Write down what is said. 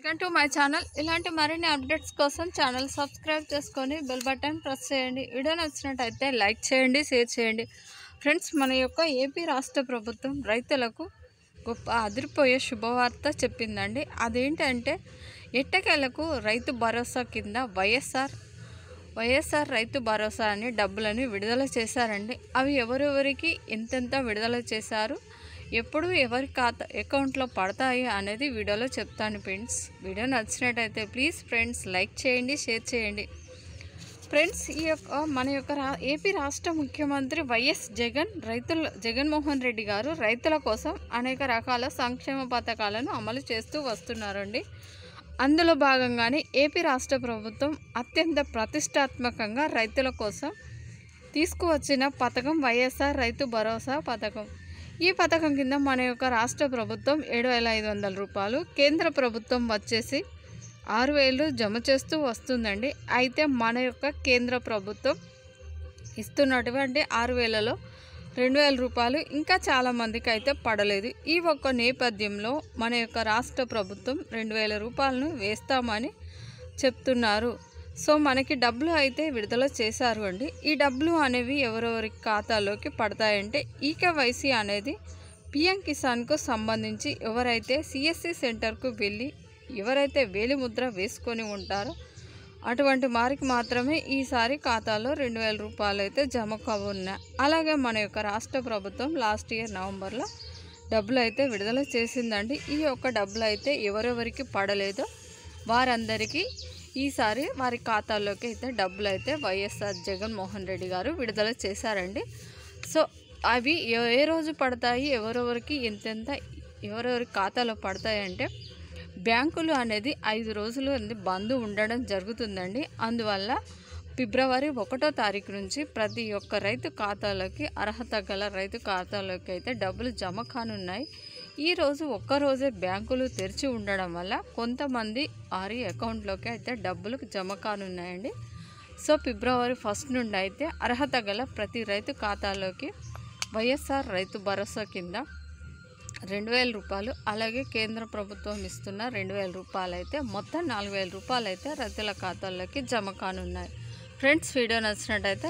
welcome to my channel ఇలాంటి మరిన్ని updates కోసం ఛానల్ సబ్స్క్రైబ్ చేసుకొని బెల్ బటన్ ప్రెస్ చేయండి వీడియో నచ్చినట్టయితే లైక్ చేయండి షేర్ చేయండి ఫ్రెండ్స్ మన యొక్క ఏపీ రాష్ట్ర ప్రభుత్వం రైతులకు గొప్ప అదిరిపోయే శుభవార్త చెప్పిందండి అదేంటంటే ఎట్టకేలకు రైతు భరోసా కింద వైఎస్ఆర్ వైఎస్ఆర్ రైతు భరోసా అనే డబ్బులను విడుదల చేశారండి అవి ఎవరెవరికి ఎంతెంత విడుదల చేశారు ఎప్పుడు ఎవరి ఖాతా అకౌంట్లో పడతాయి అనేది వీడియోలో చెప్తాను ఫ్రెండ్స్ వీడియో నచ్చినట్టయితే ప్లీజ్ ఫ్రెండ్స్ లైక్ చేయండి షేర్ చేయండి ఫ్రెండ్స్ ఈ యొక్క మన యొక్క రా ఏపీ రాష్ట్ర ముఖ్యమంత్రి వైఎస్ జగన్ రైతుల జగన్మోహన్ రెడ్డి గారు రైతుల కోసం అనేక రకాల సంక్షేమ పథకాలను అమలు చేస్తూ వస్తున్నారండి అందులో భాగంగానే ఏపీ రాష్ట్ర ప్రభుత్వం అత్యంత ప్రతిష్టాత్మకంగా రైతుల కోసం తీసుకువచ్చిన పథకం వైఎస్ఆర్ రైతు భరోసా పథకం ఈ పథకం కింద మన యొక్క రాష్ట్ర ప్రభుత్వం ఏడు వేల ఐదు వందల రూపాయలు కేంద్ర ప్రభుత్వం వచ్చేసి ఆరు వేలు జమ చేస్తూ వస్తుందండి అయితే మన యొక్క కేంద్ర ప్రభుత్వం ఇస్తున్నటువంటి ఆరు వేలలో రెండు వేల రూపాయలు ఇంకా చాలామందికి అయితే పడలేదు ఈ ఒక్క నేపథ్యంలో మన యొక్క రాష్ట్ర ప్రభుత్వం రెండు వేల రూపాయలను వేస్తామని చెప్తున్నారు సో మనకి డబ్బులు అయితే విడుదల చేశారు అండి ఈ డబ్బులు అనేవి ఎవరెవరి ఖాతాలోకి పడతాయంటే ఈకేవైసీ అనేది పిఎం కిసాన్కు సంబంధించి ఎవరైతే సిఎస్సి సెంటర్కు వెళ్ళి ఎవరైతే వేలిముద్ర వేసుకొని ఉంటారో అటువంటి వారికి మాత్రమే ఈసారి ఖాతాలో రెండు వేల రూపాయలు అయితే జమ కావున్నాయి అలాగే మన యొక్క రాష్ట్ర ప్రభుత్వం లాస్ట్ ఇయర్ నవంబర్లో డబ్బులు అయితే విడుదల చేసిందండి ఈ యొక్క డబ్బులు అయితే ఎవరెవరికి పడలేదో వారందరికీ ఈసారి వారి ఖాతాలోకి అయితే డబ్బులు అయితే వైఎస్ఆర్ జగన్మోహన్ రెడ్డి గారు విడుదల చేశారండి సో అవి ఏ రోజు పడతాయి ఎవరెవరికి ఎంతెంత ఎవరెవరి ఖాతాలో పడతాయంటే బ్యాంకులు అనేది ఐదు రోజులు బంద్ ఉండడం జరుగుతుందండి అందువల్ల ఫిబ్రవరి ఒకటో తారీఖు నుంచి ప్రతి ఒక్క రైతు ఖాతాలోకి అర్హత గల రైతు ఖాతాలోకి అయితే డబ్బులు జమ కానున్నాయి ఈరోజు ఒక్కరోజే బ్యాంకులు తెరిచి ఉండడం వల్ల కొంతమంది ఆరి అకౌంట్లోకి అయితే డబ్బులు జమ కానున్నాయండి సో ఫిబ్రవరి ఫస్ట్ నుండి అయితే అర్హత గల ప్రతి రైతు ఖాతాలోకి వైఎస్ఆర్ రైతు భరోసా కింద రెండు వేల రూపాయలు అలాగే కేంద్ర ప్రభుత్వం ఇస్తున్న రెండు వేల రూపాయలు అయితే మొత్తం నాలుగు వేల రూపాయలు అయితే రైతుల ఖాతాల్లోకి జమ కానున్నాయి ఫ్రెండ్స్ వీడియో నచ్చినట్టయితే